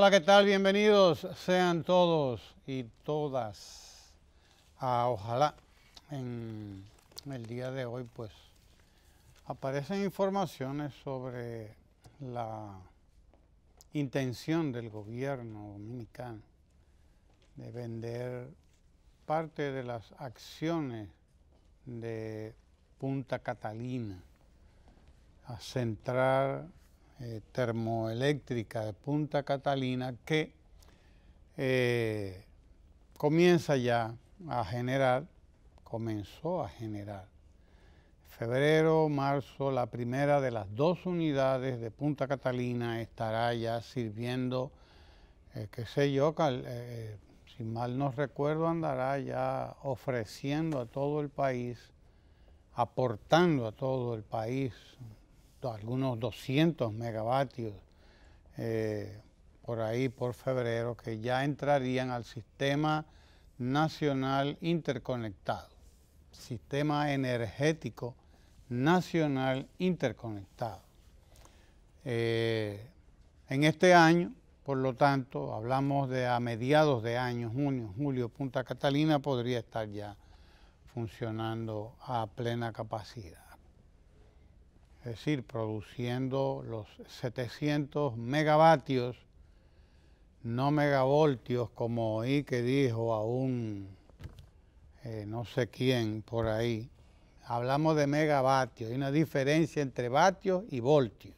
Hola, ¿qué tal? Bienvenidos sean todos y todas a Ojalá. En el día de hoy, pues, aparecen informaciones sobre la intención del gobierno dominicano de vender parte de las acciones de Punta Catalina a centrar eh, termoeléctrica de Punta Catalina que eh, comienza ya a generar, comenzó a generar. Febrero, marzo, la primera de las dos unidades de Punta Catalina estará ya sirviendo, que eh, qué sé yo, si mal no recuerdo, andará ya ofreciendo a todo el país aportando a todo el país algunos 200 megavatios eh, por ahí por febrero que ya entrarían al sistema nacional interconectado, sistema energético nacional interconectado. Eh, en este año, por lo tanto, hablamos de a mediados de año, junio, julio, Punta Catalina podría estar ya funcionando a plena capacidad es decir, produciendo los 700 megavatios, no megavoltios, como oí que dijo aún eh, no sé quién por ahí. Hablamos de megavatios, hay una diferencia entre vatios y voltios.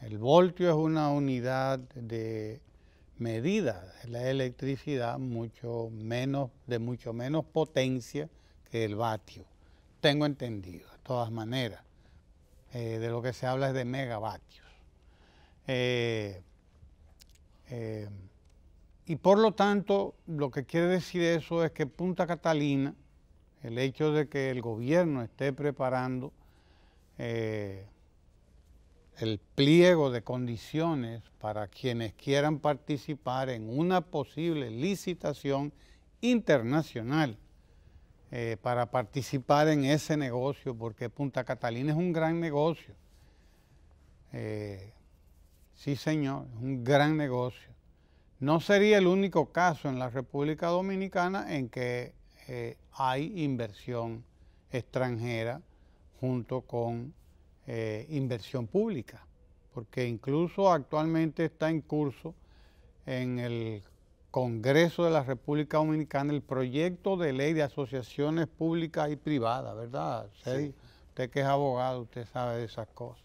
El voltio es una unidad de medida de la electricidad mucho menos, de mucho menos potencia que el vatio. Tengo entendido, de todas maneras. Eh, de lo que se habla es de megavatios. Eh, eh, y por lo tanto, lo que quiere decir eso es que Punta Catalina, el hecho de que el gobierno esté preparando el pliego de condiciones para quienes quieran participar en una posible licitación internacional eh, para participar en ese negocio, porque Punta Catalina es un gran negocio. Eh, sí, señor, es un gran negocio. No sería el único caso en la República Dominicana en que eh, hay inversión extranjera junto con inversión pública, porque incluso actualmente está en curso en el Congreso de la República Dominicana el proyecto de ley de asociaciones públicas y privadas, ¿verdad? Sí. Usted que es abogado, usted sabe de esas cosas.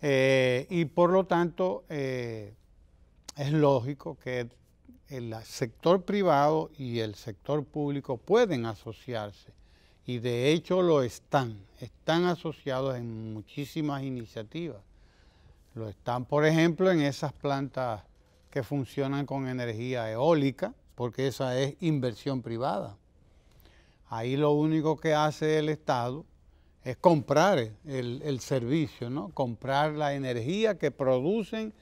Eh, y por lo tanto, eh, es lógico que el sector privado y el sector público pueden asociarse y de hecho lo están, están asociados en muchísimas iniciativas. Lo están, por ejemplo, en esas plantas que funcionan con energía eólica, porque esa es inversión privada. Ahí lo único que hace el Estado es comprar el, servicio, ¿no? comprar la energía que producen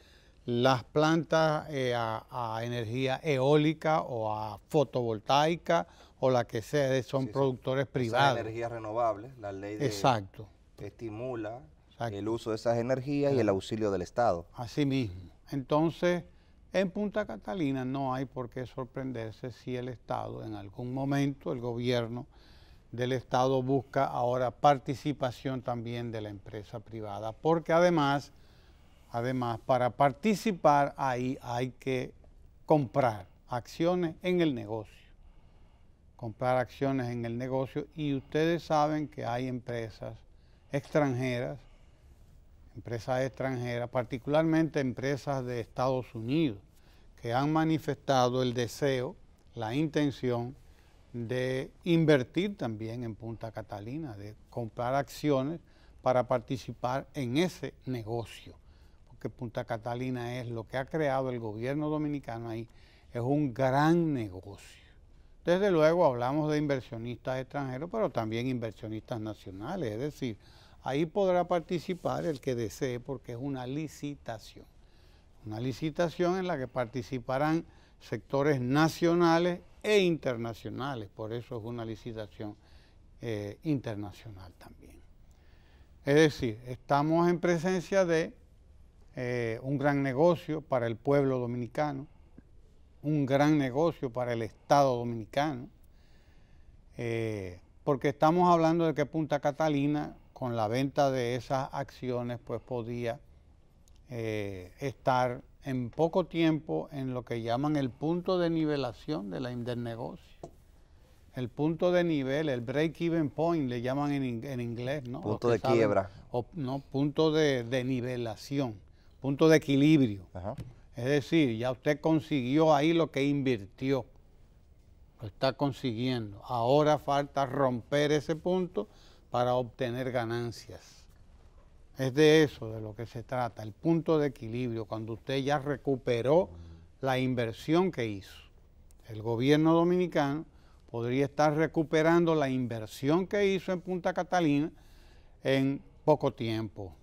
las plantas eh, a, energía eólica o a fotovoltaica o la que sea, son productores privados. energías renovables, la ley de, Exacto. estimula el uso de esas energías y el auxilio del Estado. Así mismo. Entonces, en Punta Catalina no hay por qué sorprenderse si el Estado, en algún momento, el gobierno del Estado busca ahora participación también de la empresa privada, porque además, además para participar ahí hay que comprar acciones en el negocio, comprar acciones en el negocio y ustedes saben que hay empresas extranjeras empresas extranjeras, particularmente empresas de Estados Unidos, que han manifestado el deseo, la intención de invertir también en Punta Catalina, de comprar acciones para participar en ese negocio, porque Punta Catalina es lo que ha creado el gobierno dominicano ahí, es un gran negocio. Desde luego hablamos de inversionistas extranjeros, pero también inversionistas nacionales, es decir, Ahí podrá participar el que desee porque es una licitación. Una licitación en la que participarán sectores nacionales e internacionales, por eso es una licitación eh, internacional también. Es decir, estamos en presencia de eh, un gran negocio para el pueblo dominicano, un gran negocio para el Estado dominicano, eh, porque estamos hablando de que Punta Catalina con la venta de esas acciones, pues podía eh, estar en poco tiempo en lo que llaman el punto de nivelación de la, del negocio. El punto de nivel, el break-even point, le llaman en, inglés, ¿no? Punto de quiebra. O, no, punto de, de, nivelación, punto de equilibrio. Es decir, ya usted consiguió ahí lo que invirtió. Lo está consiguiendo. Ahora falta romper ese punto para obtener ganancias. Es de eso de lo que se trata, el punto de equilibrio, cuando usted ya recuperó la inversión que hizo. El gobierno dominicano podría estar recuperando la inversión que hizo en Punta Catalina en poco tiempo,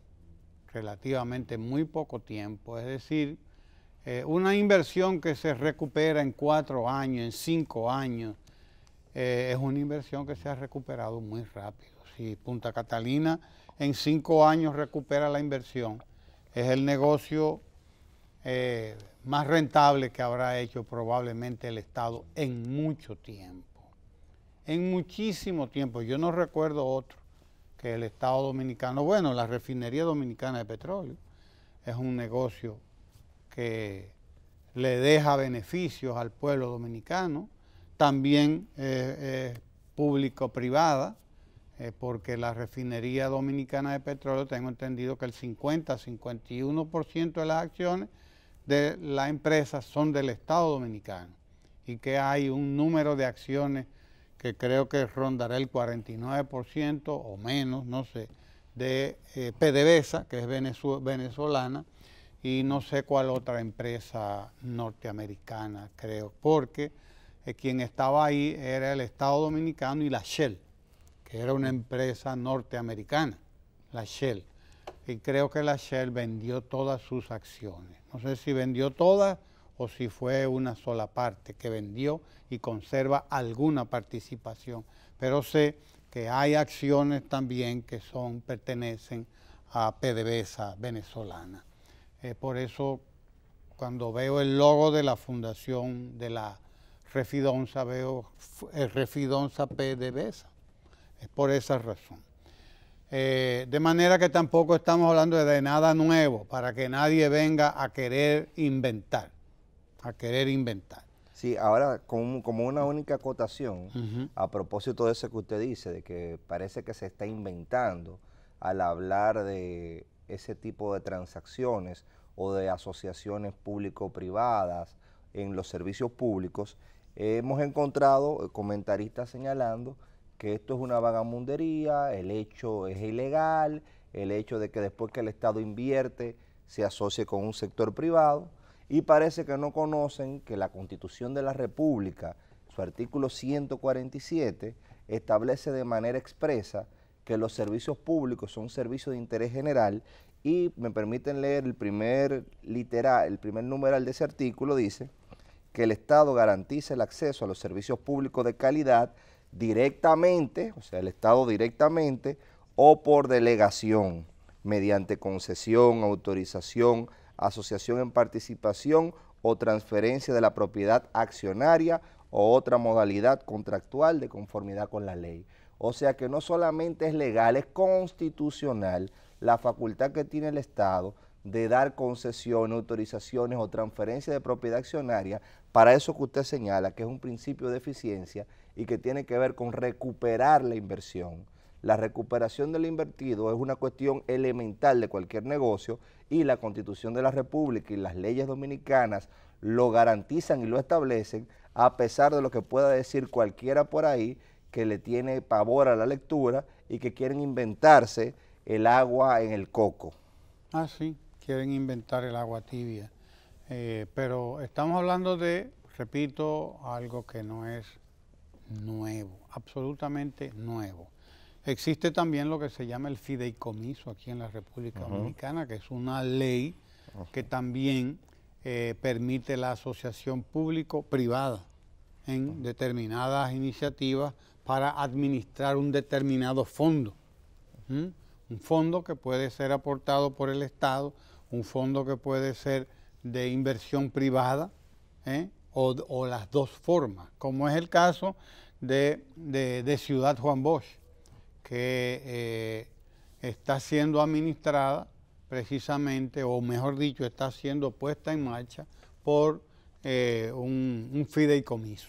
relativamente muy poco tiempo. Es decir, eh, una inversión que se recupera en cuatro años, en cinco años, eh, es una inversión que se ha recuperado muy rápido. Si Punta Catalina en cinco años recupera la inversión. Es el negocio eh, más rentable que habrá hecho probablemente el Estado en mucho tiempo. En muchísimo tiempo. Yo no recuerdo otro que el Estado dominicano. Bueno, la refinería dominicana de petróleo es un negocio que le deja beneficios al pueblo dominicano, también eh, eh, público-privada, eh, porque la refinería dominicana de petróleo, tengo entendido que el 50-51% de las acciones de la empresa son del Estado dominicano y que hay un número de acciones que creo que rondará el 49% o menos, no sé, de eh, PDVSA, que es venezolana, y no sé cuál otra empresa norteamericana, creo, porque eh, quien estaba ahí era el Estado Dominicano y la Shell era una empresa norteamericana, la Shell. Y creo que la Shell vendió todas sus acciones. No sé si vendió todas o si fue una sola parte que vendió y conserva alguna participación. Pero sé que hay acciones también que son, pertenecen a PDVSA venezolana. Eh, por eso, cuando veo el logo de la fundación de la Refidonza, veo el eh, Refidonza PDVSA. Es por esa razón. Eh, de manera que tampoco estamos hablando de nada nuevo, para que nadie venga a querer inventar, a querer inventar. Sí, ahora como, una única acotación, a propósito de eso que usted dice, de que parece que se está inventando al hablar de ese tipo de transacciones o de asociaciones público-privadas en los servicios públicos, hemos encontrado eh, comentaristas señalando que esto es una vagamundería, el hecho es ilegal, el hecho de que después que el Estado invierte se asocie con un sector privado y parece que no conocen que la Constitución de la República, su artículo 147, establece de manera expresa que los servicios públicos son servicios de interés general y me permiten leer el primer literal, el primer numeral de ese artículo dice que el Estado garantiza el acceso a los servicios públicos de calidad directamente, o sea, el Estado directamente, o por delegación, mediante concesión, autorización, asociación en participación o transferencia de la propiedad accionaria o otra modalidad contractual de conformidad con la ley. O sea que no solamente es legal, es constitucional la facultad que tiene el Estado de dar concesiones, autorizaciones o transferencia de propiedad accionaria para eso que usted señala, que es un principio de eficiencia y que tiene que ver con recuperar la inversión. La recuperación del invertido es una cuestión elemental de cualquier negocio y la Constitución de la República y las leyes dominicanas lo garantizan y lo establecen a pesar de lo que pueda decir cualquiera por ahí que le tiene pavor a la lectura y que quieren inventarse el agua en el coco. Ah, sí, quieren inventar el agua tibia. Eh, pero estamos hablando de, repito, algo que no es nuevo, absolutamente nuevo. Existe también lo que se llama el fideicomiso aquí en la República Dominicana, que es una ley que también eh, permite la asociación público-privada en determinadas iniciativas para administrar un determinado fondo. Un fondo que puede ser aportado por el Estado, un fondo que puede ser de inversión privada, ¿eh? o, las dos formas, como es el caso de, Ciudad Juan Bosch, que eh, está siendo administrada precisamente, o mejor dicho, está siendo puesta en marcha por eh, un, fideicomiso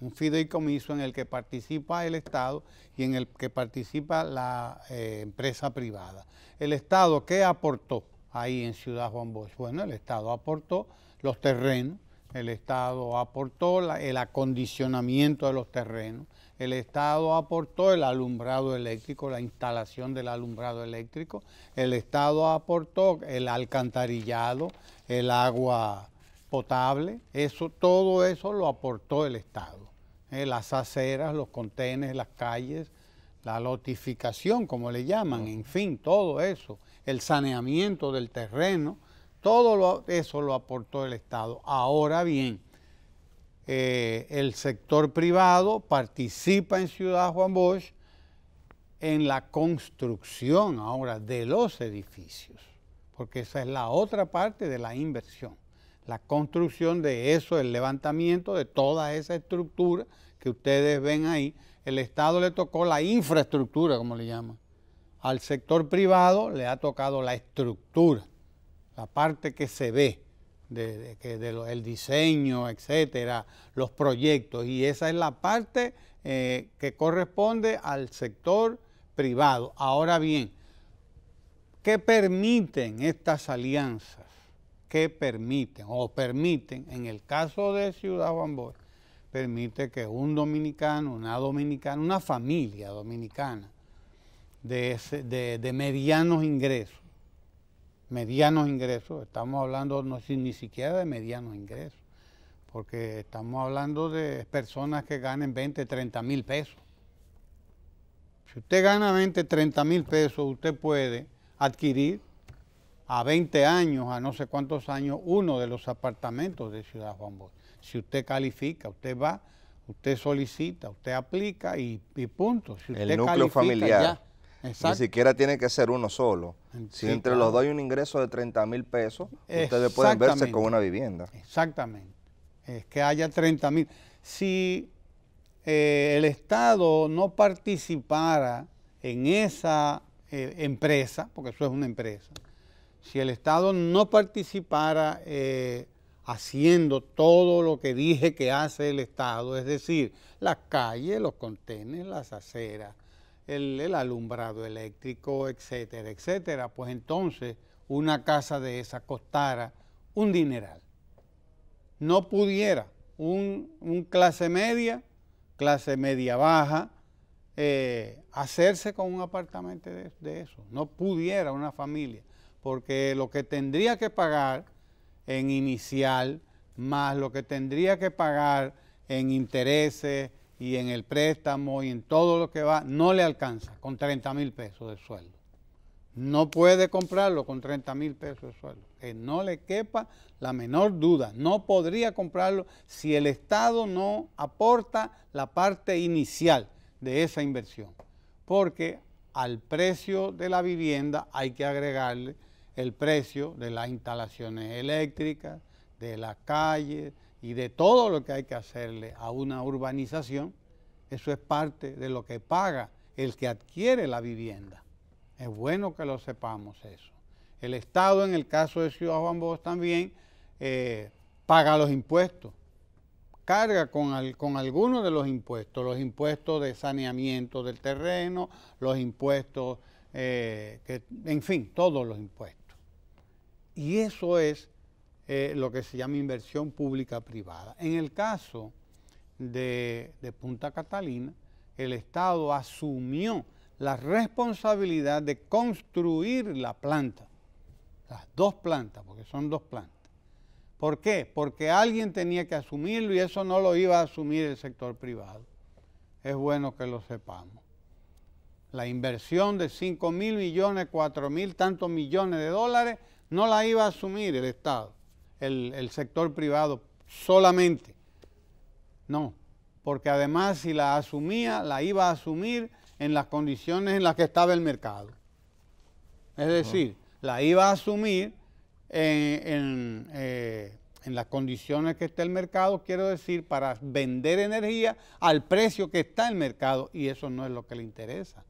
un fideicomiso en el que participa el Estado y en el que participa la eh, empresa privada. ¿El Estado qué aportó ahí en Ciudad Juan Bosch? Bueno, el Estado aportó los terrenos, el Estado aportó el acondicionamiento de los terrenos, el Estado aportó el alumbrado eléctrico, la instalación del alumbrado eléctrico, el Estado aportó el alcantarillado, el agua potable, eso, todo eso lo aportó el Estado. Eh, las aceras, los contenes, las calles, la lotificación, como le llaman, en fin, todo eso, el saneamiento del terreno, todo eso lo aportó el Estado. Ahora bien, eh, el sector privado participa en Ciudad Juan Bosch en la construcción ahora de los edificios, porque esa es la otra parte de la inversión, la construcción de eso, el levantamiento de toda esa estructura que ustedes ven ahí. El Estado le tocó la infraestructura, como le llaman. Al sector privado le ha tocado la estructura la parte que se ve, de, el diseño, etcétera, los proyectos, y esa es la parte eh, que corresponde al sector privado. Ahora bien, ¿qué permiten estas alianzas? ¿Qué permiten? O permiten, en el caso de Ciudad Juan permite que un dominicano, una dominicana, una familia dominicana de medianos ingresos, medianos ingresos, estamos hablando no, ni siquiera de medianos ingresos, porque estamos hablando de personas que ganen 20, 30 mil pesos. Si usted gana 20, 30 mil pesos, usted puede adquirir a 20 años, a no sé cuántos años, uno de los apartamentos de Ciudad Juan Si usted califica, usted va, usted solicita, usted aplica y, y punto. El núcleo familiar. Ya, ni siquiera tiene que ser uno solo. si entre los dos hay un ingreso de 30 mil pesos, ustedes pueden verse con una vivienda. Exactamente. Es que haya 30 mil. Si eh, el Estado no participara en esa eh, empresa, porque eso es una empresa, si el Estado no participara eh, haciendo todo lo que dije que hace el Estado, es decir, las calles, los contenes, las aceras, el, alumbrado eléctrico, etcétera, etcétera, pues entonces una casa de esa costara un dineral. No pudiera un, clase media, clase media baja, eh, hacerse con un apartamento de, de, eso. No pudiera una familia, porque lo que tendría que pagar en inicial, más lo que tendría que pagar en intereses, y en el préstamo y en todo lo que va, no le alcanza con 30 mil pesos de sueldo. No puede comprarlo con 30 mil pesos de sueldo. Que no le quepa la menor duda. No podría comprarlo si el Estado no aporta la parte inicial de esa inversión. Porque al precio de la vivienda hay que agregarle el precio de las instalaciones eléctricas, de las calles, y de todo lo que hay que hacerle a una urbanización, eso es parte de lo que paga el que adquiere la vivienda. Es bueno que lo sepamos eso. El Estado, en el caso de Ciudad Juan Bosch también, eh, paga los impuestos, carga con, algunos de los impuestos, los impuestos de saneamiento del terreno, los impuestos, eh, que, en fin, todos los impuestos. Y eso es eh, lo que se llama inversión pública-privada. En el caso de, de Punta Catalina, el Estado asumió la responsabilidad de construir la planta, las dos plantas, porque son dos plantas. ¿Por qué? Porque alguien tenía que asumirlo y eso no lo iba a asumir el sector privado. Es bueno que lo sepamos. La inversión de 5 mil millones, 4 mil, tantos millones de dólares, no la iba a asumir el Estado el, sector privado solamente. No, porque además si la asumía, la iba a asumir en las condiciones en las que estaba el mercado. Es decir, la iba a asumir eh, en, las condiciones que está el mercado, quiero decir, para vender energía al precio que está el mercado, y eso no es lo que le interesa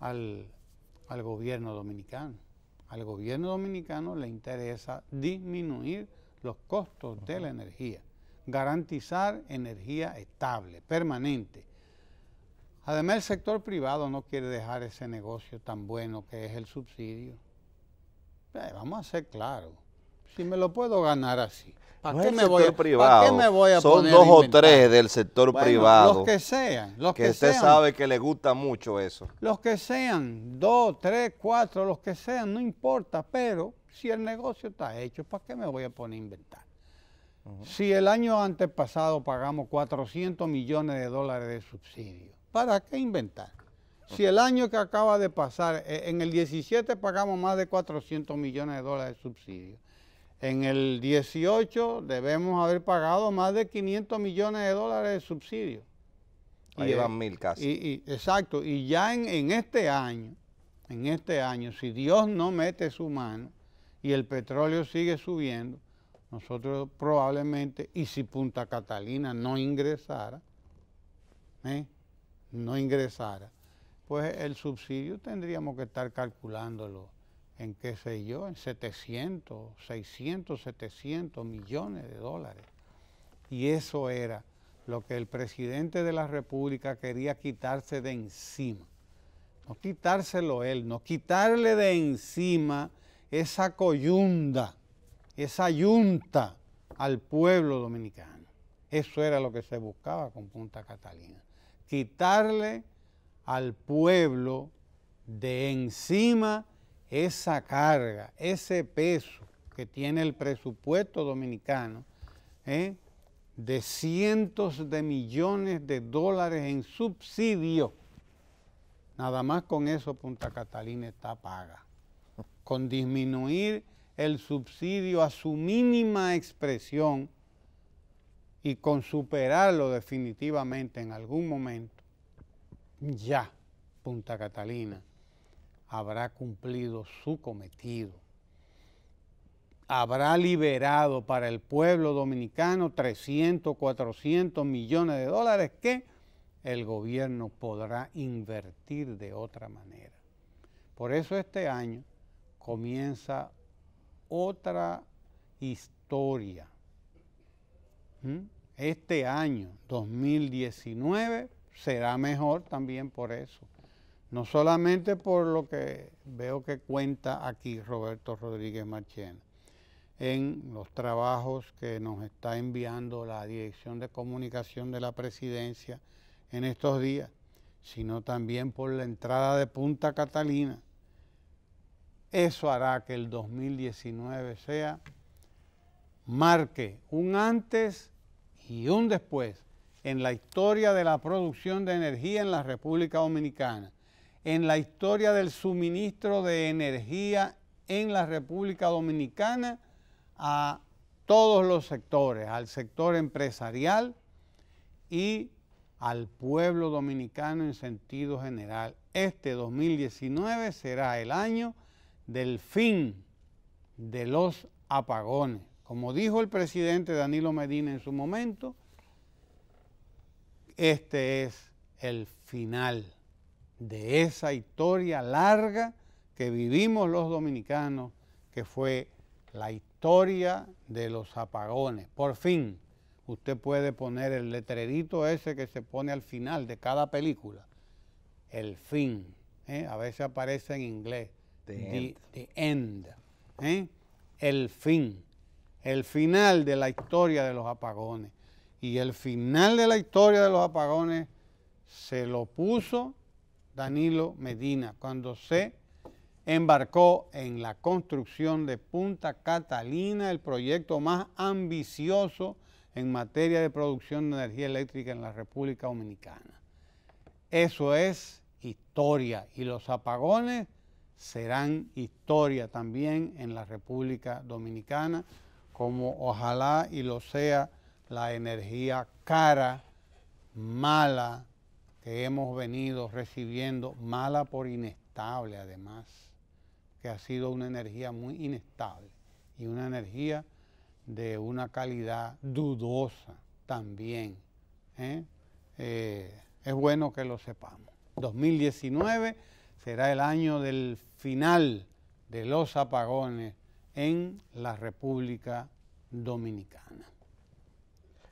al, al gobierno dominicano. Al gobierno dominicano le interesa disminuir los costos de la energía, garantizar energía estable, permanente. Además, el sector privado no quiere dejar ese negocio tan bueno que es el subsidio. Eh, vamos a ser claros. Si me lo puedo ganar así. ¿Para, qué, me voy a, privado, Son dos o tres del sector privado. Los que sean. Los que, que usted sabe que le gusta mucho eso. Los que sean, dos, tres, cuatro, los que sean, no importa, pero si el negocio está hecho, ¿para qué me voy a poner a inventar? Si el año antepasado pagamos 400 millones de dólares de subsidio, ¿para qué inventar? Si el año que acaba de pasar, e, en el 17 pagamos más de 400 millones de dólares de subsidio. En el 18 debemos haber pagado más de 500 millones de dólares de subsidio. Ahí eh, van mil casi. exacto. Y ya en este año, en este año, si Dios no mete su mano, y el petróleo sigue subiendo, nosotros probablemente, y si Punta Catalina no ingresara, ¿eh? no ingresara, pues el subsidio tendríamos que estar calculándolo en qué sé yo, en 700, 600, 700 millones de dólares. Y eso era lo que el presidente de la República quería quitarse de encima. No quitárselo él, no quitarle de encima esa coyunda, esa yunta al pueblo dominicano. Eso era lo que se buscaba con Punta Catalina, quitarle al pueblo de encima esa carga, ese peso que tiene el presupuesto dominicano ¿eh? de cientos de millones de dólares en subsidio. Nada más con eso Punta Catalina está paga con disminuir el subsidio a su mínima expresión y con superarlo definitivamente en algún momento, ya Punta Catalina habrá cumplido su cometido. Habrá liberado para el pueblo dominicano 300, 400 millones de dólares que el gobierno podrá invertir de otra manera. Por eso este año comienza otra historia. ¿Mm? Este año, 2019, será mejor también por eso. No solamente por lo que veo que cuenta aquí Roberto Rodríguez Marchena en los trabajos que nos está enviando la Dirección de Comunicación de la Presidencia en estos días, sino también por la entrada de Punta Catalina, eso hará que el 2019 sea, marque un antes y un después en la historia de la producción de energía en la República Dominicana, en la historia del suministro de energía en la República Dominicana a todos los sectores, al sector empresarial y al pueblo dominicano en sentido general. Este 2019 será el año del fin de los apagones. Como dijo el presidente Danilo Medina en su momento, este es el final de esa historia larga que vivimos los dominicanos, que fue la historia de los apagones. Por fin, usted puede poner el letrerito ese que se pone al final de cada película, el fin. ¿eh? A veces aparece en inglés The, end. ¿eh? El fin. El final de la historia de los apagones. Y el final de la historia de los apagones se lo puso Danilo Medina cuando se embarcó en la construcción de Punta Catalina, el proyecto más ambicioso en materia de producción de energía eléctrica en la República Dominicana. Eso es historia y los apagones serán historia también en la República Dominicana, como ojalá y lo sea la energía cara, mala, que hemos venido recibiendo, mala por inestable además, que ha sido una energía muy inestable y una energía de una calidad dudosa también. ¿eh? Eh, es bueno que lo sepamos. 2019 será el año del final de los apagones en la República Dominicana.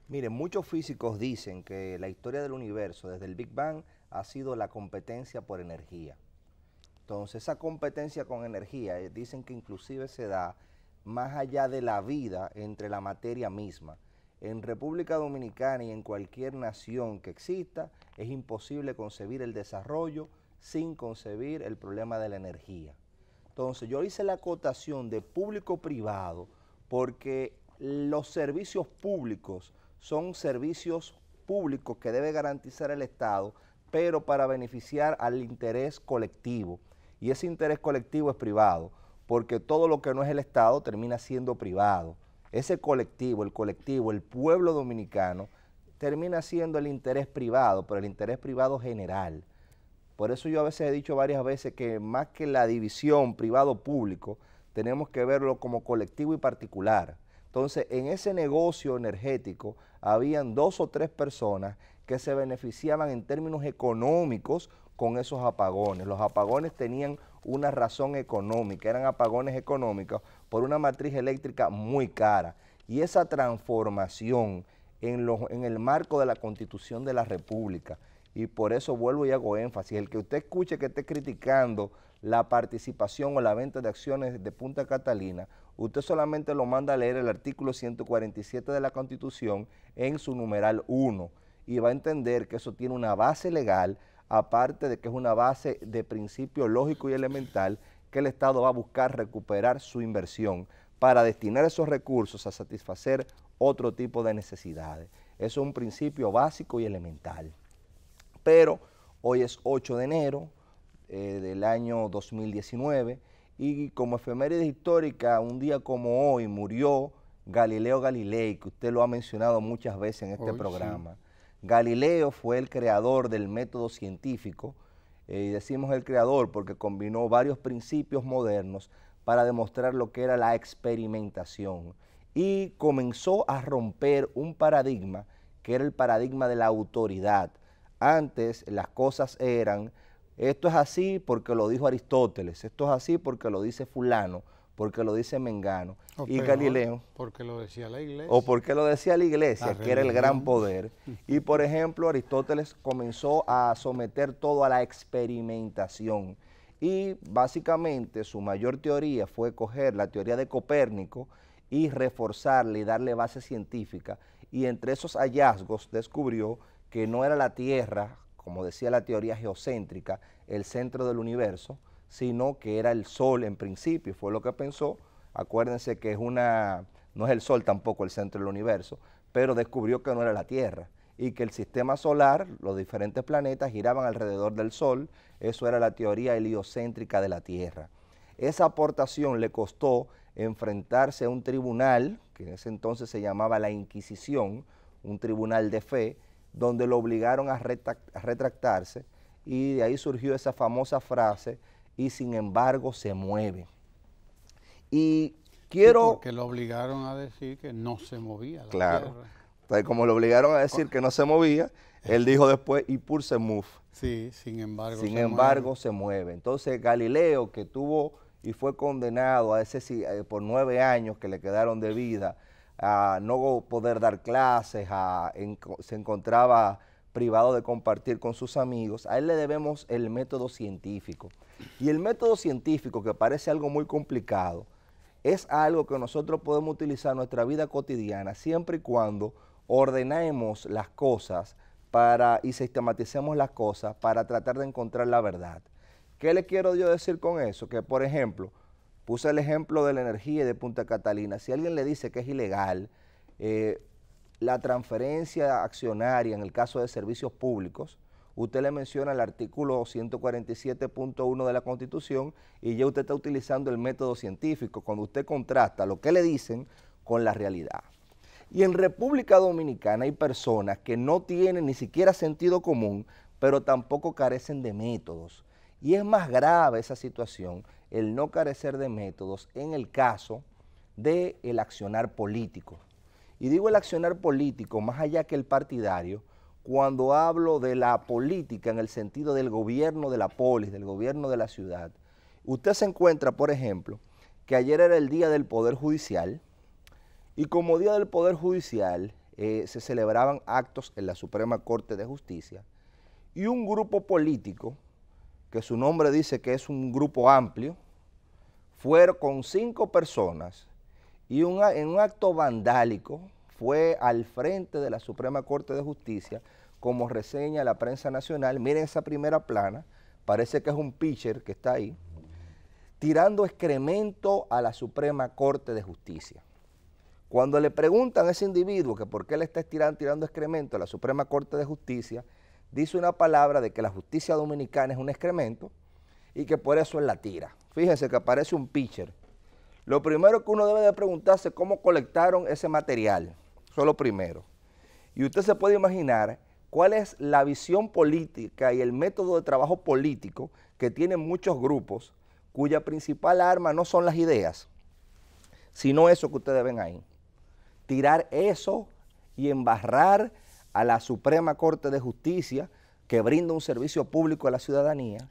Miren, muchos físicos dicen que la historia del universo desde el Big Bang ha sido la competencia por energía. Entonces, esa competencia con energía, eh, dicen que inclusive se da más allá de la vida entre la materia misma. En República Dominicana y en cualquier nación que exista, es imposible concebir el desarrollo sin concebir el problema de la energía. Entonces, yo hice la acotación de público-privado porque los servicios públicos son servicios públicos que debe garantizar el Estado, pero para beneficiar al interés colectivo. Y ese interés colectivo es privado, porque todo lo que no es el Estado termina siendo privado. Ese colectivo, el colectivo, el pueblo dominicano, termina siendo el interés privado, pero el interés privado general. Por eso yo a veces he dicho varias veces que más que la división privado-público, tenemos que verlo como colectivo y particular. Entonces, en ese negocio energético habían dos o tres personas que se beneficiaban en términos económicos con esos apagones. Los apagones tenían una razón económica, eran apagones económicos por una matriz eléctrica muy cara. Y esa transformación en, en el marco de la constitución de la República, y por eso vuelvo y hago énfasis. El que usted escuche que esté criticando la participación o la venta de acciones de Punta Catalina, usted solamente lo manda a leer el artículo 147 de la Constitución en su numeral 1 y va a entender que eso tiene una base legal, aparte de que es una base de principio lógico y elemental que el Estado va a buscar recuperar su inversión para destinar esos recursos a satisfacer otro tipo de necesidades. Eso es un principio básico y elemental pero hoy es 8 de enero eh, del año 2019 y como efeméride histórica, un día como hoy murió Galileo Galilei, que usted lo ha mencionado muchas veces en este programa. Galileo fue el creador del método científico, eh, y decimos el creador porque combinó varios principios modernos para demostrar lo que era la experimentación y comenzó a romper un paradigma que era el paradigma de la autoridad, antes las cosas eran, esto es así porque lo dijo Aristóteles, esto es así porque lo dice fulano, porque lo dice Mengano y Galileo. Porque lo decía la iglesia. O porque lo decía la iglesia, que era el gran poder. Y por ejemplo, Aristóteles comenzó a someter todo a la experimentación. Y básicamente su mayor teoría fue coger la teoría de Copérnico y reforzarla y darle base científica. Y entre esos hallazgos descubrió que no era la Tierra, como decía la teoría geocéntrica, el centro del universo, sino que era el Sol en principio, fue lo que pensó. Acuérdense que es una, no es el Sol tampoco el centro del universo, pero descubrió que no era la Tierra y que el sistema solar, los diferentes planetas giraban alrededor del Sol, eso era la teoría heliocéntrica de la Tierra. Esa aportación le costó enfrentarse a un tribunal, que en ese entonces se llamaba la Inquisición, un tribunal de fe, donde lo obligaron a, retractarse y de ahí surgió esa famosa frase, y sin embargo se mueve. Y quiero... porque lo obligaron a decir que no se movía. claro. Entonces, como lo obligaron a decir que no se movía, él dijo después, y pur se move. Sí, sin embargo. Sin se embargo, mueve. se mueve. Entonces, Galileo, que tuvo y fue condenado a ese, eh, por nueve años que le quedaron de vida, a no poder dar clases, se encontraba privado de compartir con sus amigos, a él le debemos el método científico. Y el método científico, que parece algo muy complicado, es algo que nosotros podemos utilizar en nuestra vida cotidiana siempre y cuando ordenemos las cosas para, y sistematicemos las cosas para tratar de encontrar la verdad. ¿Qué le quiero yo decir con eso? Que, por ejemplo, Puse el ejemplo de la energía de Punta Catalina. Si alguien le dice que es ilegal eh, la transferencia accionaria en el caso de servicios públicos, usted le menciona el artículo 147.1 de la Constitución y ya usted está utilizando el método científico cuando usted contrasta lo que le dicen con la realidad. Y en República Dominicana hay personas que no tienen ni siquiera sentido común, pero tampoco carecen de métodos. Y es más grave esa situación el no carecer de métodos en el caso del el accionar político. Y digo el accionar político más allá que el partidario, cuando hablo de la política en el sentido del gobierno de la polis, del gobierno de la ciudad. Usted se encuentra, por ejemplo, que ayer era el Día del Poder Judicial y como Día del Poder Judicial eh, se celebraban actos en la Suprema Corte de Justicia y un grupo político que su nombre dice que es un grupo amplio, fueron con cinco personas y en un acto vandálico fue al frente de la Suprema Corte de Justicia, como reseña la prensa nacional, miren esa primera plana, parece que es un pitcher que está ahí, tirando excremento a la Suprema Corte de Justicia. Cuando le preguntan a ese individuo que por qué le está tirando excremento a la Suprema Corte de Justicia, dice una palabra de que la justicia dominicana es un excremento y que por eso es la tira. Fíjense que aparece un pitcher. Lo primero que uno debe de preguntarse es cómo colectaron ese material. Eso es lo primero. Y usted se puede imaginar cuál es la visión política y el método de trabajo político que tienen muchos grupos cuya principal arma no son las ideas, sino eso que ustedes ven ahí. Tirar eso y embarrar a la Suprema Corte de Justicia que brinda un servicio público a la ciudadanía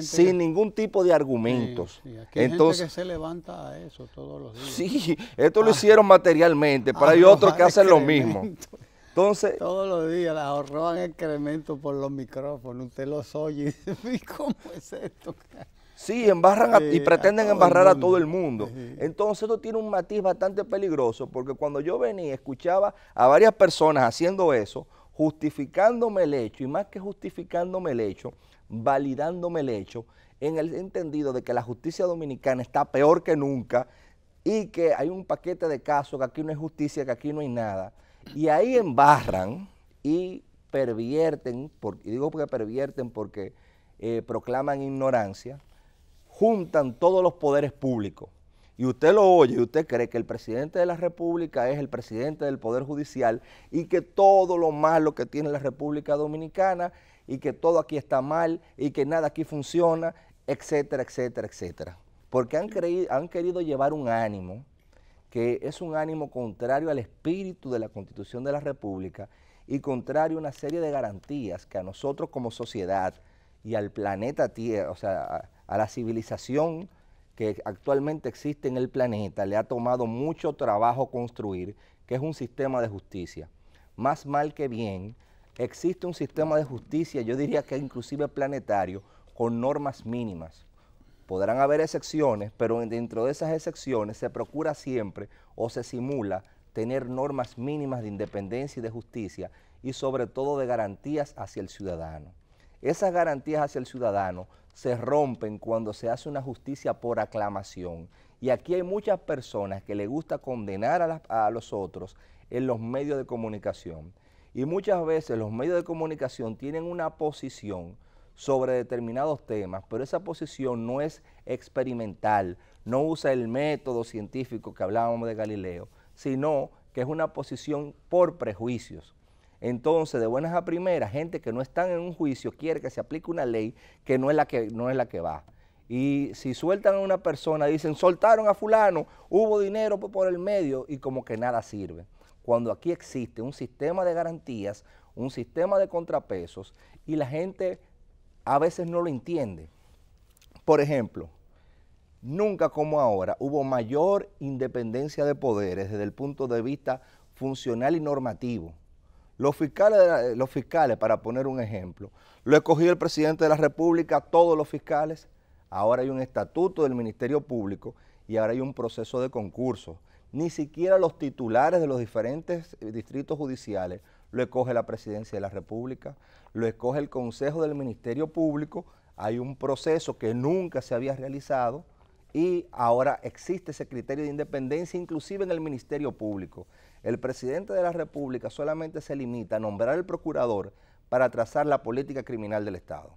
sin ningún tipo de argumentos. Sí, hay gente que se levanta a eso todos los días. Sí, esto lo ah. hicieron materialmente, pero ah, hay otros que hacen lo mismo. Entonces, todos los días le el excremento por los micrófonos, usted los oye y dice, ¿cómo es esto? Sí, embarran y pretenden embarrar a todo el mundo. Entonces esto tiene un matiz bastante peligroso porque cuando yo venía escuchaba a varias personas haciendo eso, justificándome el hecho y más que justificándome el hecho, validándome el hecho en el entendido de que la justicia dominicana está peor que nunca y que hay un paquete de casos, que aquí no hay justicia, que aquí no hay nada. Y ahí embarran y pervierten, y digo porque pervierten porque eh, proclaman ignorancia, juntan todos los poderes públicos. Y usted lo oye y usted cree que el presidente de la República es el presidente del Poder Judicial y que todo lo malo que tiene la República Dominicana y que todo aquí está mal y que nada aquí funciona, etcétera, etcétera, etcétera. Porque han, creído, han querido llevar un ánimo que es un ánimo contrario al espíritu de la Constitución de la República y contrario a una serie de garantías que a nosotros como sociedad y al planeta Tierra, o sea, a la civilización que actualmente existe en el planeta, le ha tomado mucho trabajo construir, que es un sistema de justicia. Más mal que bien, existe un sistema de justicia, yo diría que inclusive planetario, con normas mínimas. Podrán haber excepciones, pero dentro de esas excepciones se procura siempre o se simula tener normas mínimas de independencia y de justicia y sobre todo de garantías hacia el ciudadano. Esas garantías hacia el ciudadano se rompen cuando se hace una justicia por aclamación. Y aquí hay muchas personas que le gusta condenar a, a los otros en los medios de comunicación. Y muchas veces los medios de comunicación tienen una posición sobre determinados temas, pero esa posición no es experimental, no usa el método científico que hablábamos de Galileo, sino que es una posición por prejuicios. Entonces, de buenas a primeras, gente que no está en un juicio quiere que se aplique una ley que no es la que, no es la que va. Y si sueltan a una persona, dicen, soltaron a fulano, hubo dinero por el medio y como que nada sirve. Cuando aquí existe un sistema de garantías, un sistema de contrapesos y la gente a veces no lo entiende. Por ejemplo, nunca como ahora hubo mayor independencia de poderes desde el punto de vista funcional y normativo. Los fiscales, eh, los fiscales, para poner un ejemplo, lo escogió el presidente de la República, todos los fiscales. Ahora hay un estatuto del Ministerio Público y ahora hay un proceso de concurso. Ni siquiera los titulares de los diferentes eh, distritos judiciales lo escoge la presidencia de la República, lo escoge el Consejo del Ministerio Público. Hay un proceso que nunca se había realizado y ahora existe ese criterio de independencia inclusive en el Ministerio Público. El presidente de la República solamente se limita a nombrar al procurador para trazar la política criminal del Estado.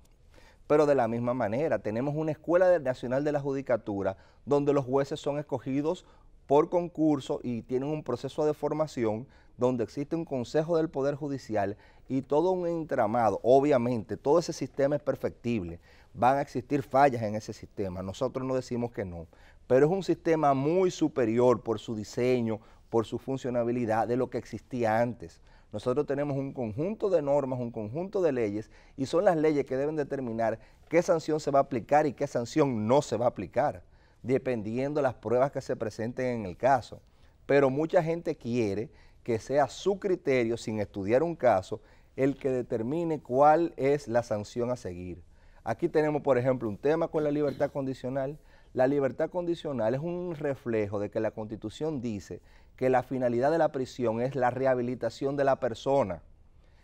Pero de la misma manera, tenemos una Escuela Nacional de la Judicatura donde los jueces son escogidos por concurso y tienen un proceso de formación donde existe un Consejo del Poder Judicial y todo un entramado. Obviamente, todo ese sistema es perfectible, van a existir fallas en ese sistema. Nosotros no decimos que no, pero es un sistema muy superior por su diseño, por su funcionabilidad de lo que existía antes. Nosotros tenemos un conjunto de normas, un conjunto de leyes y son las leyes que deben determinar qué sanción se va a aplicar y qué sanción no se va a aplicar, dependiendo las pruebas que se presenten en el caso. Pero mucha gente quiere que sea su criterio, sin estudiar un caso, el que determine cuál es la sanción a seguir. Aquí tenemos, por ejemplo, un tema con la libertad condicional. La libertad condicional es un reflejo de que la Constitución dice que la finalidad de la prisión es la rehabilitación de la persona.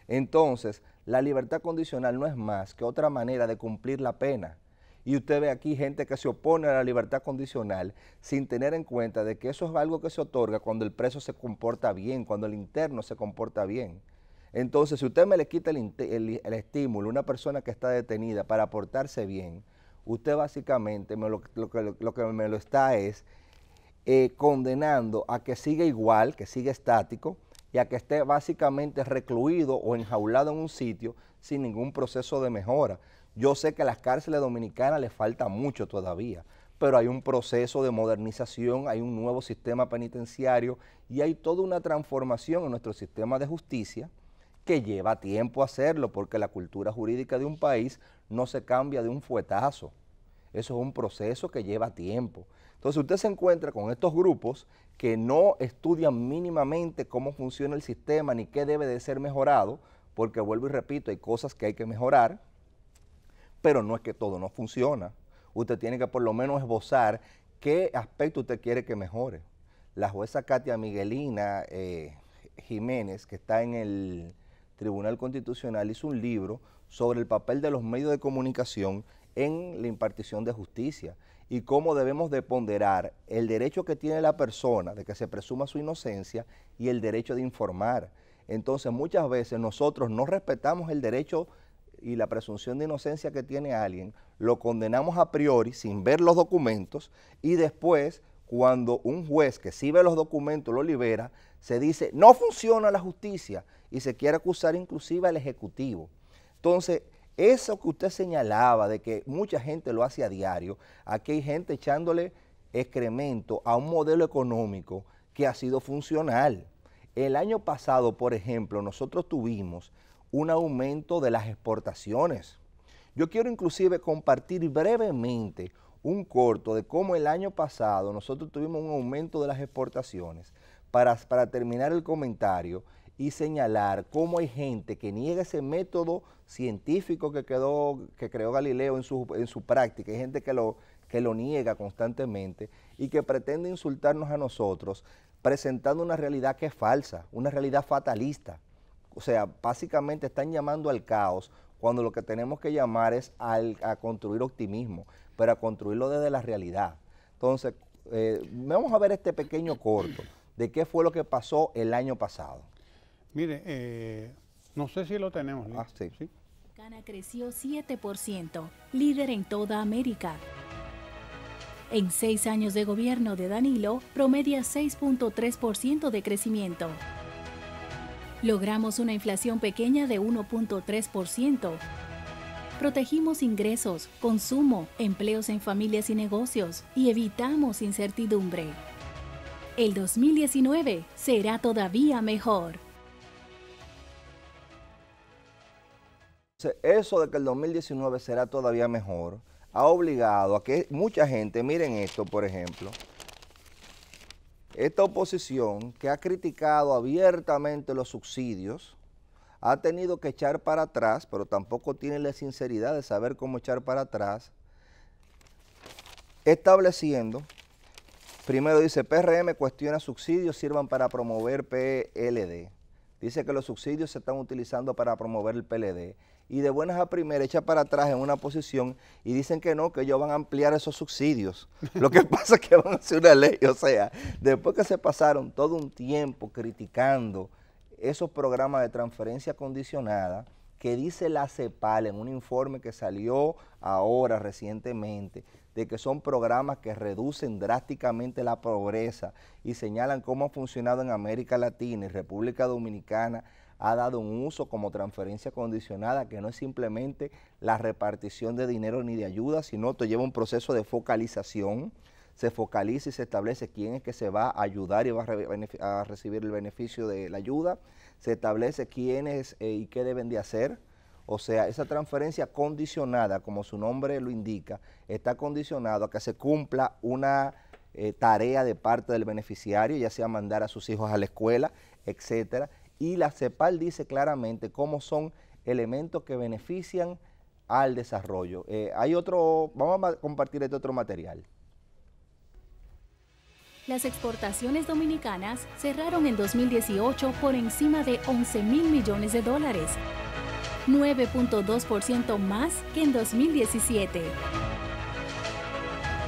Entonces, la libertad condicional no es más que otra manera de cumplir la pena. Y usted ve aquí gente que se opone a la libertad condicional sin tener en cuenta de que eso es algo que se otorga cuando el preso se comporta bien, cuando el interno se comporta bien. Entonces, si usted me le quita el, estímulo a una persona que está detenida para portarse bien, usted básicamente lo, que me lo está es eh, condenando a que siga igual, que siga estático, y a que esté básicamente recluido o enjaulado en un sitio sin ningún proceso de mejora. Yo sé que a las cárceles dominicanas le falta mucho todavía, pero hay un proceso de modernización, hay un nuevo sistema penitenciario y hay toda una transformación en nuestro sistema de justicia que lleva tiempo hacerlo, porque la cultura jurídica de un país no se cambia de un fuetazo. Eso es un proceso que lleva tiempo. Entonces usted se encuentra con estos grupos que no estudian mínimamente cómo funciona el sistema ni qué debe de ser mejorado, porque vuelvo y repito, hay cosas que hay que mejorar, pero no es que todo no funciona. Usted tiene que por lo menos esbozar qué aspecto usted quiere que mejore. La jueza Katia Miguelina eh, Jiménez, que está en el Tribunal Constitucional hizo un libro sobre el papel de los medios de comunicación en la impartición de justicia y cómo debemos de ponderar el derecho que tiene la persona de que se presuma su inocencia y el derecho de informar. Entonces muchas veces nosotros no respetamos el derecho y la presunción de inocencia que tiene alguien, lo condenamos a priori sin ver los documentos y después cuando un juez que sí ve los documentos lo libera, se dice, no funciona la justicia, y se quiere acusar inclusive al Ejecutivo. Entonces, eso que usted señalaba de que mucha gente lo hace a diario, aquí hay gente echándole excremento a un modelo económico que ha sido funcional. El año pasado, por ejemplo, nosotros tuvimos un aumento de las exportaciones. Yo quiero inclusive compartir brevemente un corto de cómo el año pasado nosotros tuvimos un aumento de las exportaciones para, para terminar el comentario y señalar cómo hay gente que niega ese método científico que, quedó, que creó Galileo en su, práctica, hay gente que lo, que lo niega constantemente y que pretende insultarnos a nosotros presentando una realidad que es falsa, una realidad fatalista. O sea, básicamente están llamando al caos cuando lo que tenemos que llamar es a construir optimismo, pero a construirlo desde la realidad. Entonces, eh, vamos a ver este pequeño corto de qué fue lo que pasó el año pasado. Mire, eh, no sé si lo tenemos. Ah, sí. ¿Sí? Cana creció 7%, líder en toda América. En seis años de gobierno de Danilo, promedia 6.3% de crecimiento. Logramos una inflación pequeña de 1.3%. Protegimos ingresos, consumo, empleos en familias y negocios y evitamos incertidumbre. El 2019 será todavía mejor. Eso de que el 2019 será todavía mejor ha obligado a que mucha gente, miren esto por ejemplo, esta oposición que ha criticado abiertamente los subsidios, ha tenido que echar para atrás, pero tampoco tiene la sinceridad de saber cómo echar para atrás, estableciendo, primero dice, PRM cuestiona subsidios sirvan para promover PLD. Dice que los subsidios se están utilizando para promover el PLD y de buenas a primeras echa para atrás en una posición y dicen que no, que ellos van a ampliar esos subsidios. Lo que pasa es que van a hacer una ley, o sea, después que se pasaron todo un tiempo criticando esos programas de transferencia condicionada que dice la CEPAL en un informe que salió ahora recientemente de que son programas que reducen drásticamente la pobreza y señalan cómo ha funcionado en América Latina y República Dominicana ha dado un uso como transferencia condicionada, que no es simplemente la repartición de dinero ni de ayuda, sino que lleva un proceso de focalización, se focaliza y se establece quién es que se va a ayudar y va a, recibir el beneficio de la ayuda, se establece quiénes es eh, y qué deben de hacer. O sea, esa transferencia condicionada, como su nombre lo indica, está condicionado a que se cumpla una eh, tarea de parte del beneficiario, ya sea mandar a sus hijos a la escuela, etcétera, y la CEPAL dice claramente cómo son elementos que benefician al desarrollo. Eh, hay otro, vamos a compartir este otro material. Las exportaciones dominicanas cerraron en 2018 por encima de 11 mil millones de dólares, 9.2% más que en 2017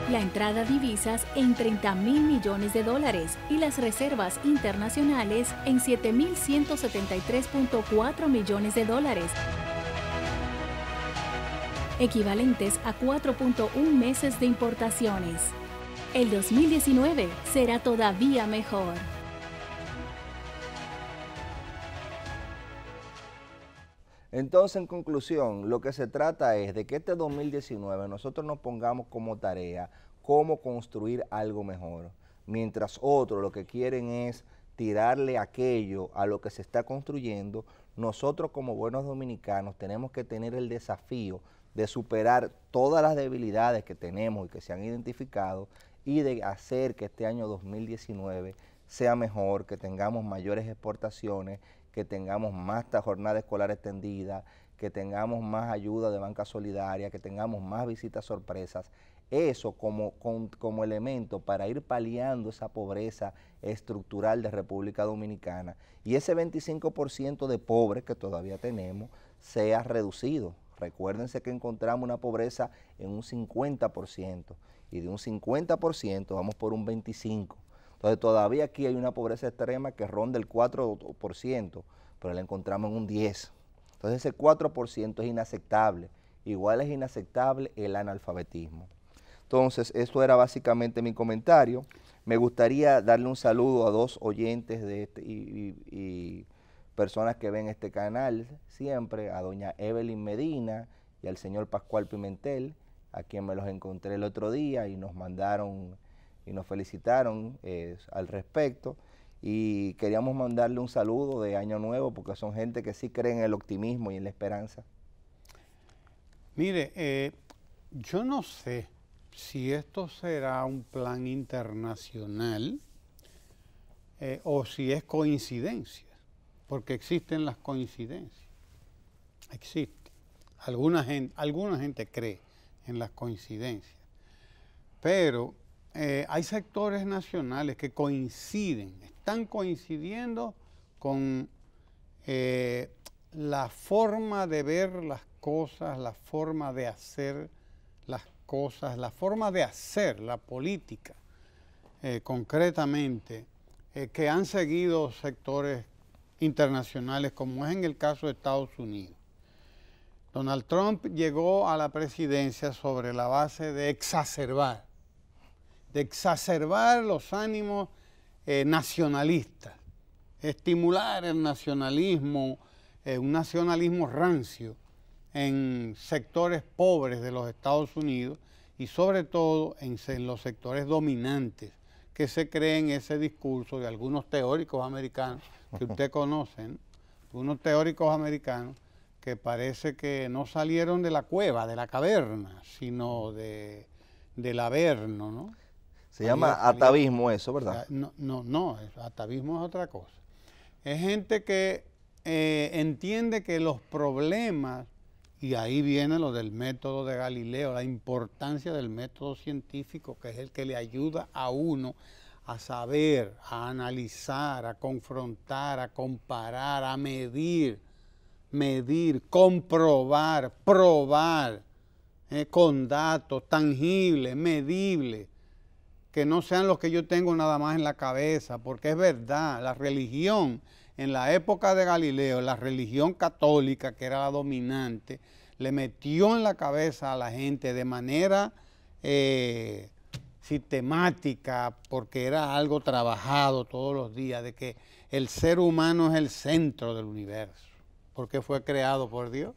la entrada divisas en 30 millones de dólares y las reservas internacionales en 7.173.4 millones de dólares, equivalentes a 4.1 meses de importaciones. El 2019 será todavía mejor. Entonces, en conclusión, lo que se trata es de que este 2019 nosotros nos pongamos como tarea cómo construir algo mejor, mientras otros lo que quieren es tirarle aquello a lo que se está construyendo, nosotros como buenos dominicanos tenemos que tener el desafío de superar todas las debilidades que tenemos y que se han identificado y de hacer que este año 2019 sea mejor, que tengamos mayores exportaciones que tengamos más jornada escolar extendida, que tengamos más ayuda de banca solidaria, que tengamos más visitas sorpresas. Eso como, como elemento para ir paliando esa pobreza estructural de República Dominicana y ese 25% de pobres que todavía tenemos sea reducido. Recuérdense que encontramos una pobreza en un 50% y de un 50% vamos por un 25%. Entonces todavía aquí hay una pobreza extrema que ronda el 4%, pero la encontramos en un 10%. Entonces ese 4% es inaceptable. Igual es inaceptable el analfabetismo. Entonces, eso era básicamente mi comentario. Me gustaría darle un saludo a dos oyentes de este y, y personas que ven este canal siempre, a doña Evelyn Medina y al señor Pascual Pimentel, a quien me los encontré el otro día y nos mandaron y nos felicitaron eh, al respecto y queríamos mandarle un saludo de Año Nuevo porque son gente que sí cree en el optimismo y en la esperanza. Mire, eh, yo no sé si esto será un plan internacional eh, o si es coincidencia, porque existen las coincidencias. Existen. Alguna gente, alguna gente cree en las coincidencias, pero eh, hay sectores nacionales que coinciden, están coincidiendo con eh, la forma de ver las cosas, la forma de hacer las cosas, la forma de hacer la política eh, concretamente, que han seguido sectores internacionales, como es en el caso de Estados Unidos. Donald Trump llegó a la presidencia sobre la base de exacerbar de exacerbar los ánimos eh, nacionalistas, estimular el nacionalismo, eh, un nacionalismo rancio en sectores pobres de los Estados Unidos y sobre todo en, los sectores dominantes que se creen ese discurso de algunos teóricos americanos que usted conoce, unos teóricos americanos que parece que no salieron de la cueva, de la caverna, sino de, del averno, ¿no? Se llama atavismo eso, ¿verdad? Ah, no, no, no, atavismo es otra cosa. Es gente que eh, entiende que los problemas, y ahí viene lo del método de Galileo, la importancia del método científico, que es el que le ayuda a uno a saber, a analizar, a confrontar, a comparar, a medir, medir, comprobar, probar, eh, con datos tangibles, medibles que no sean los que yo tengo nada más en la cabeza, porque es verdad, la religión en la época de Galileo, la religión católica, que era la dominante, le metió en la cabeza a la gente de manera eh, sistemática, porque era algo trabajado todos los días, de que el ser humano es el centro del universo, porque fue creado por Dios.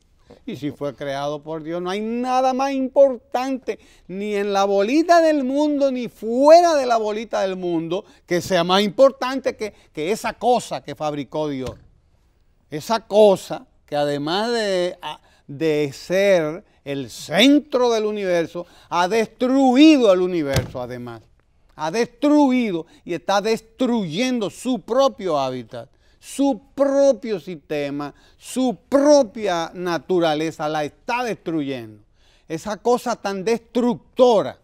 Y si fue creado por Dios, no hay nada más importante ni en la bolita del mundo ni fuera de la bolita del mundo que sea más importante que, esa cosa que fabricó Dios. Esa cosa que además de, de ser el centro del universo, ha destruido el universo además. Ha destruido y está destruyendo su propio hábitat su propio sistema, su propia naturaleza, la está destruyendo. Esa cosa tan destructora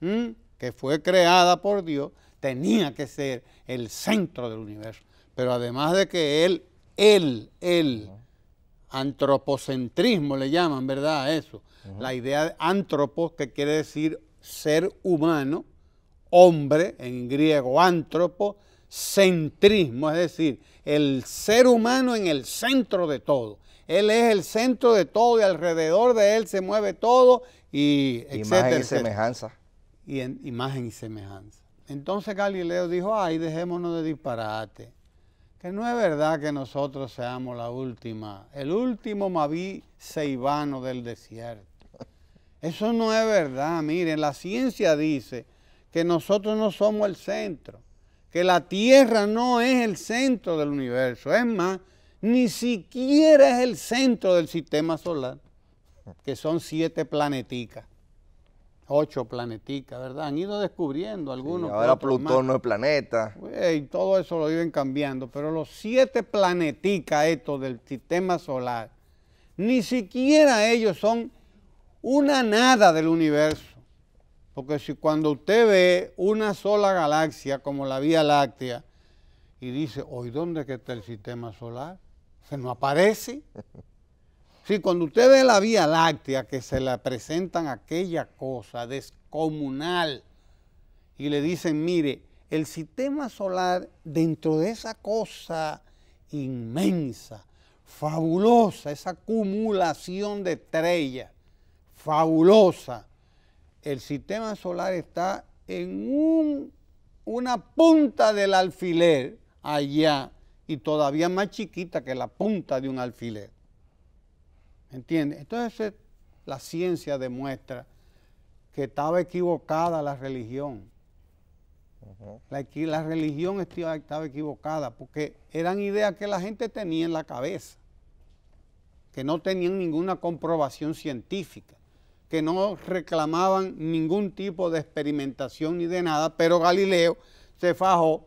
que fue creada por Dios tenía que ser el centro del universo. Pero además de que Él, Él, Él, antropocentrismo le llaman, ¿verdad? Eso. La idea de antropo que quiere decir ser humano, hombre, en griego antropo, centrismo, es decir, el ser humano en el centro de todo. Él es el centro de todo y alrededor de él se mueve todo y etcétera. y semejanza. Y en, imagen y semejanza. Entonces Galileo dijo, ay, dejémonos de disparate. Que no es verdad que nosotros seamos la última, el último Maví seivano del desierto. Eso no es verdad. Miren, la ciencia dice que nosotros no somos el centro que la Tierra no es el centro del universo. Es más, ni siquiera es el centro del sistema solar, que son siete planeticas. Ocho planeticas, ¿verdad? Han ido descubriendo algunos. ahora Plutón no es planeta. Eh, y todo eso lo iban cambiando, pero los siete planeticas estos del sistema solar, ni siquiera ellos son una nada del universo. Porque si cuando usted ve una sola galaxia como la Vía Láctea y dice, hoy dónde está el sistema solar, se nos aparece. Si cuando usted ve la Vía Láctea que se le presentan aquella cosa descomunal y le dicen, mire, el sistema solar dentro de esa cosa inmensa, fabulosa, esa acumulación de estrellas, fabulosa, el sistema solar está en una punta del alfiler allá y todavía más chiquita que la punta de un alfiler. ¿Entiendes? Entonces la ciencia demuestra que estaba equivocada la religión. la, religión estaba equivocada porque eran ideas que la gente tenía en la cabeza, que no tenían ninguna comprobación científica que no reclamaban ningún tipo de experimentación ni de nada, pero Galileo se fajó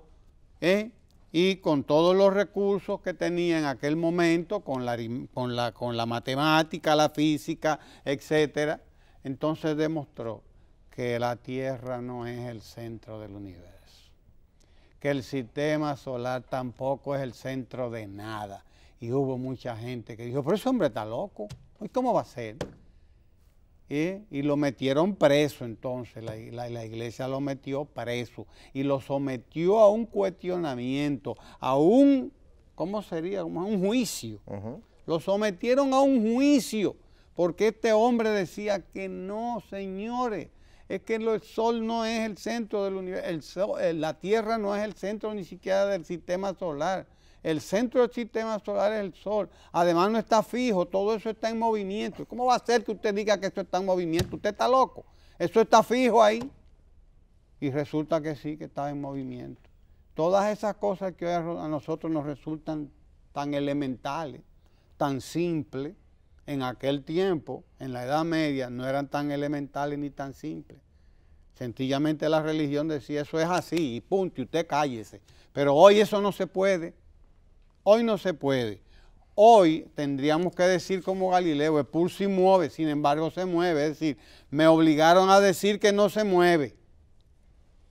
¿eh? y con todos los recursos que tenía en aquel momento, con la, con con la matemática, la física, etcétera, entonces demostró que la Tierra no es el centro del universo, que el sistema solar tampoco es el centro de nada. Y hubo mucha gente que dijo, pero ese hombre está loco, ¿y cómo va a ser? y lo metieron preso entonces, la, la, iglesia lo metió preso y lo sometió a un cuestionamiento, a un, ¿cómo sería? A un juicio. Lo sometieron a un juicio, porque este hombre decía que no, señores, es que el sol no es el centro del universo, eh, la tierra no es el centro ni siquiera del sistema solar el centro del sistema solar es el Sol. Además no está fijo, todo eso está en movimiento. ¿Cómo va a ser que usted diga que esto está en movimiento? Usted está loco. Eso está fijo ahí. Y resulta que sí, que está en movimiento. Todas esas cosas que hoy a nosotros nos resultan tan elementales, tan simples, en aquel tiempo, en la Edad Media, no eran tan elementales ni tan simples. Sencillamente la religión decía, eso es así, y punto, y usted cállese. Pero hoy eso no se puede. Hoy no se puede. Hoy tendríamos que decir como Galileo, pulso y mueve, sin embargo se mueve. Es decir, me obligaron a decir que no se mueve.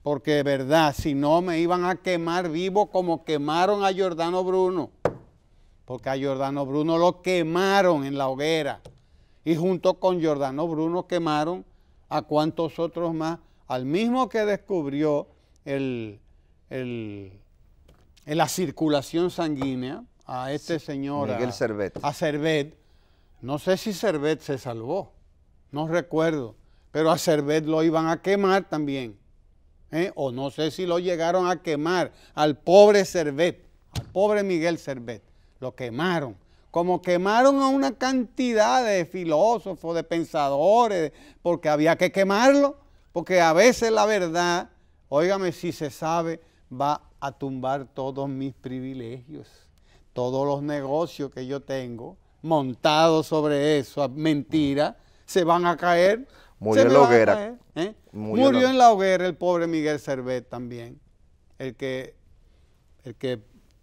Porque de verdad, si no me iban a quemar vivo como quemaron a Giordano Bruno. Porque a Giordano Bruno lo quemaron en la hoguera. Y junto con Giordano Bruno quemaron a cuantos otros más. Al mismo que descubrió el en la circulación sanguínea a este señor, a, a No sé si Servet se salvó, no recuerdo, pero a Servet lo iban a quemar también. ¿eh? O no sé si lo llegaron a quemar al pobre Servet, al pobre Miguel Cervet. Lo quemaron como quemaron a una cantidad de filósofos, de pensadores, porque había que quemarlo, porque a veces la verdad, óigame, si se sabe, va a tumbar todos mis privilegios, todos los negocios que yo tengo montados sobre eso, ah, mentira, se van a caer. Murió ¿eh? en la hoguera. Murió, en la hoguera el pobre Miguel Cervet también, el que, que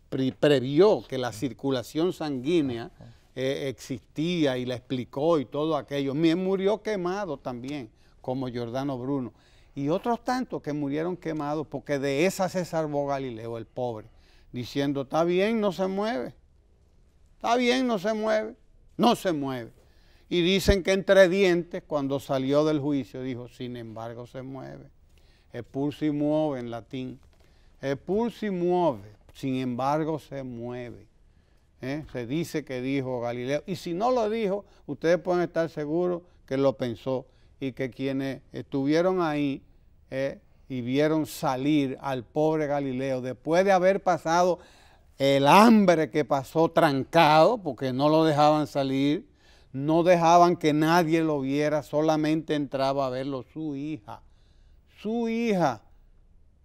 previó que la circulación sanguínea eh, existía y la explicó y todo aquello. Murió quemado también, como Giordano Bruno y otros tantos que murieron quemados, porque de esa se salvó Galileo, el pobre, diciendo, está bien, no se mueve, está bien, no se mueve, no se mueve. Y dicen que entre dientes, cuando salió del juicio, dijo, sin embargo se mueve. expulsi mueve en latín. expulsi mueve, sin embargo se mueve. ¿Eh? Se dice que dijo Galileo. Y si no lo dijo, ustedes pueden estar seguros que lo pensó y que quienes estuvieron ahí eh, y vieron salir al pobre Galileo después de haber pasado el hambre que pasó trancado, porque no lo dejaban salir, no dejaban que nadie lo viera, solamente entraba a verlo su hija, su hija,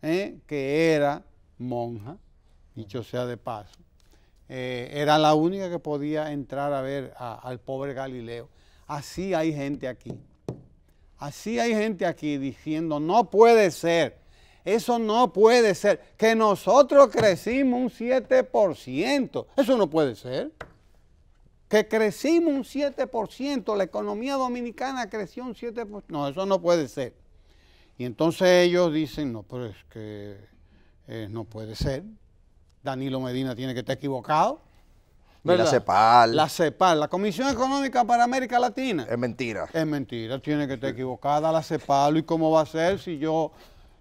eh, que era monja, dicho sea de paso, eh, era la única que podía entrar a ver al pobre Galileo. Así hay gente aquí. Así hay gente aquí diciendo, no puede ser, eso no puede ser, que nosotros crecimos un 7%, eso no puede ser. Que crecimos un 7%, la economía dominicana creció un 7%, no, eso no puede ser. Y entonces ellos dicen, no, pero es que eh, no puede ser, Danilo Medina tiene que estar equivocado la CEPAL. La CEPAL, la Comisión Económica para América Latina. Es mentira. Es mentira, tiene que estar equivocada la CEPAL. ¿Y cómo va a ser si yo,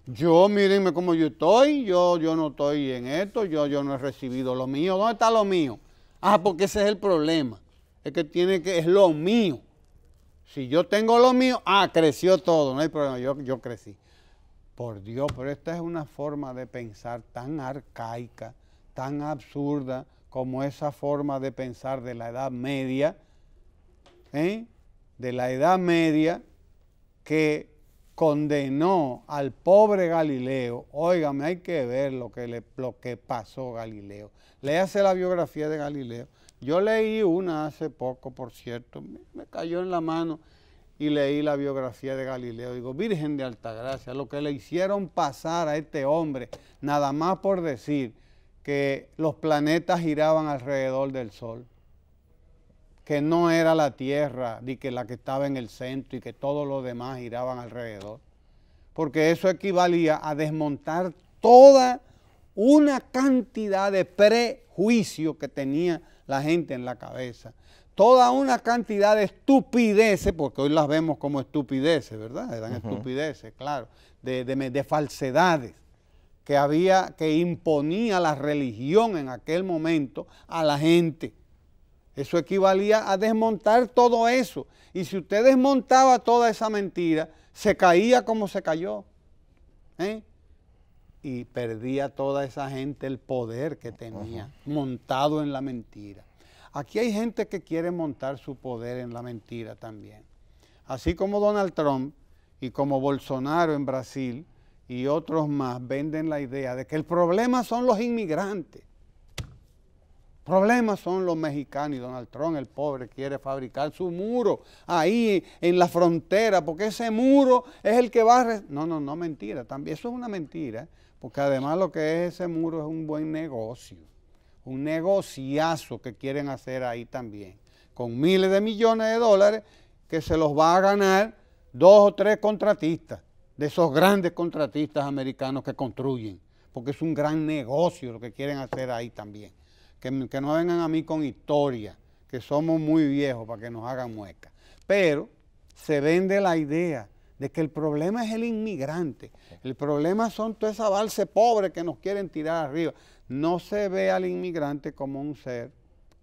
yo, mírenme cómo yo estoy, yo, yo no estoy en esto, yo, yo no he recibido lo mío. ¿Dónde está lo mío? Ah, porque ese es el problema. Es que tiene que, es lo mío. Si yo tengo lo mío, ah, creció todo, no hay problema, yo, yo crecí. Por Dios, pero esta es una forma de pensar tan arcaica, tan absurda, como esa forma de pensar de la Edad Media, ¿eh? de la Edad Media que condenó al pobre Galileo. Óigame, hay que ver lo que, le, lo que pasó Galileo. Léase la biografía de Galileo. Yo leí una hace poco, por cierto, me, me cayó en la mano y leí la biografía de Galileo. Digo, Virgen de Altagracia, lo que le hicieron pasar a este hombre, nada más por decir que los planetas giraban alrededor del Sol, que no era la Tierra ni que la que estaba en el centro y que todos los demás giraban alrededor, porque eso equivalía a desmontar toda una cantidad de prejuicios que tenía la gente en la cabeza, toda una cantidad de estupideces, porque hoy las vemos como estupideces, ¿verdad? Eran estupideces, claro, de falsedades que había, que imponía la religión en aquel momento a la gente. Eso equivalía a desmontar todo eso. Y si usted desmontaba toda esa mentira, se caía como se cayó. ¿eh? Y perdía toda esa gente el poder que tenía montado en la mentira. Aquí hay gente que quiere montar su poder en la mentira también. Así como Donald Trump y como Bolsonaro en Brasil, y otros más venden la idea de que el problema son los inmigrantes. problema son los mexicanos y Donald Trump, el pobre, quiere fabricar su muro ahí en la frontera, porque ese muro es el que va a... No, no, no, mentira, también eso es una mentira, porque además lo que es ese muro es un buen negocio, un negociazo que quieren hacer ahí también, con miles de millones de dólares que se los va a ganar dos o tres contratistas de esos grandes contratistas americanos que construyen, porque es un gran negocio lo que quieren hacer ahí también. Que, no vengan a mí con historia, que somos muy viejos para que nos hagan muecas. Pero se vende la idea de que el problema es el inmigrante, el problema son toda esa balse pobre que nos quieren tirar arriba. No se ve al inmigrante como un ser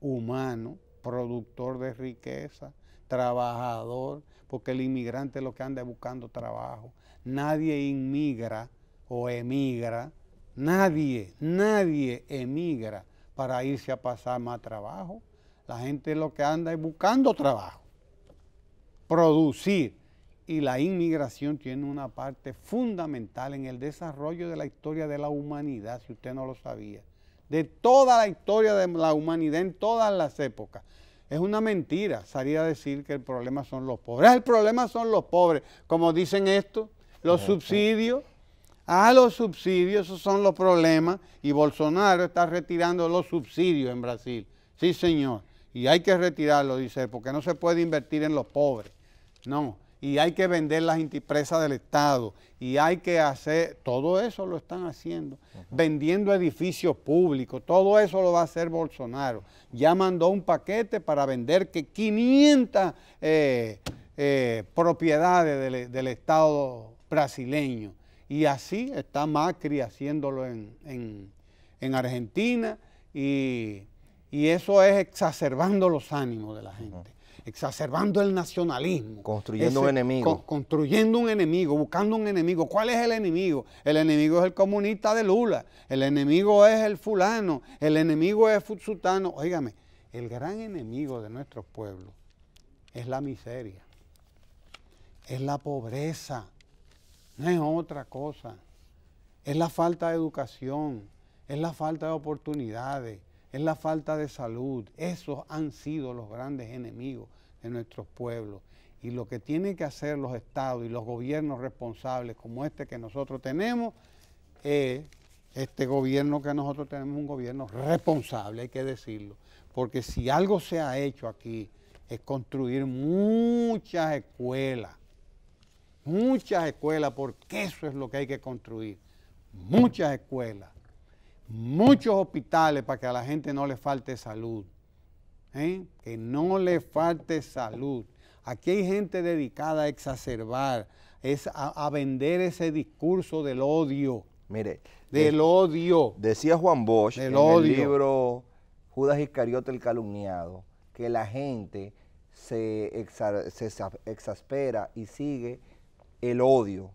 humano, productor de riqueza, trabajador, porque el inmigrante es lo que anda buscando trabajo. Nadie inmigra o emigra, nadie, nadie emigra para irse a pasar más trabajo. La gente lo que anda es buscando trabajo, producir. Y la inmigración tiene una parte fundamental en el desarrollo de la historia de la humanidad, si usted no lo sabía. De toda la historia de la humanidad en todas las épocas. Es una mentira salir a decir que el problema son los pobres. Ah, el problema son los pobres, como dicen esto, los subsidios. Ah, los subsidios, esos son los problemas. Y Bolsonaro está retirando los subsidios en Brasil. Sí, señor. Y hay que retirarlo, dice, porque no se puede invertir en los pobres. No, y hay que vender las empresas del Estado y hay que hacer, todo eso lo están haciendo, vendiendo edificios públicos, todo eso lo va a hacer Bolsonaro. Ya mandó un paquete para vender que 500 eh, eh, propiedades del, Estado brasileño. Y así está Macri haciéndolo en, Argentina y, eso es exacerbando los ánimos de la gente exacerbando el nacionalismo. Construyendo un enemigo. construyendo un enemigo, buscando un enemigo. ¿Cuál es el enemigo? El enemigo es el comunista de Lula, el enemigo es el fulano, el enemigo es Futsutano. Óigame, el gran enemigo de nuestro pueblo es la miseria, es la pobreza, no es otra cosa. Es la falta de educación, es la falta de oportunidades, es la falta de salud. Esos han sido los grandes enemigos de nuestros pueblos. Y lo que tienen que hacer los estados y los gobiernos responsables como este que nosotros tenemos, es este gobierno que nosotros tenemos un gobierno responsable, hay que decirlo. Porque si algo se ha hecho aquí es construir muchas escuelas, muchas escuelas, porque eso es lo que hay que construir, muchas escuelas muchos hospitales para que a la gente no le falte salud. ¿eh? Que no le falte salud. Aquí hay gente dedicada a exacerbar, es a, vender ese discurso del odio. Mire. Del odio. Decía Juan Bosch en el libro Judas Iscariote el calumniado, que la gente se, se exaspera y sigue el odio,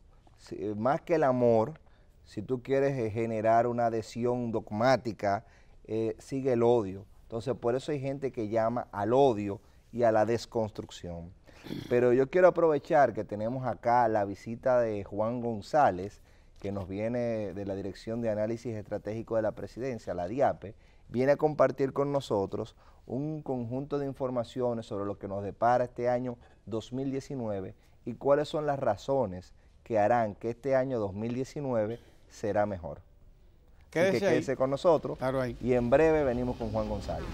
más que el amor, si tú quieres eh, generar una adhesión dogmática, eh, sigue el odio. Entonces, por eso hay gente que llama al odio y a la desconstrucción. Pero yo quiero aprovechar que tenemos acá la visita de Juan González, que nos viene de la Dirección de Análisis Estratégico de la Presidencia, la DIAPE, viene a compartir con nosotros un conjunto de informaciones sobre lo que nos depara este año 2019 y cuáles son las razones que harán que este año 2019 será mejor. que quédese con nosotros. Y en breve venimos con Juan González.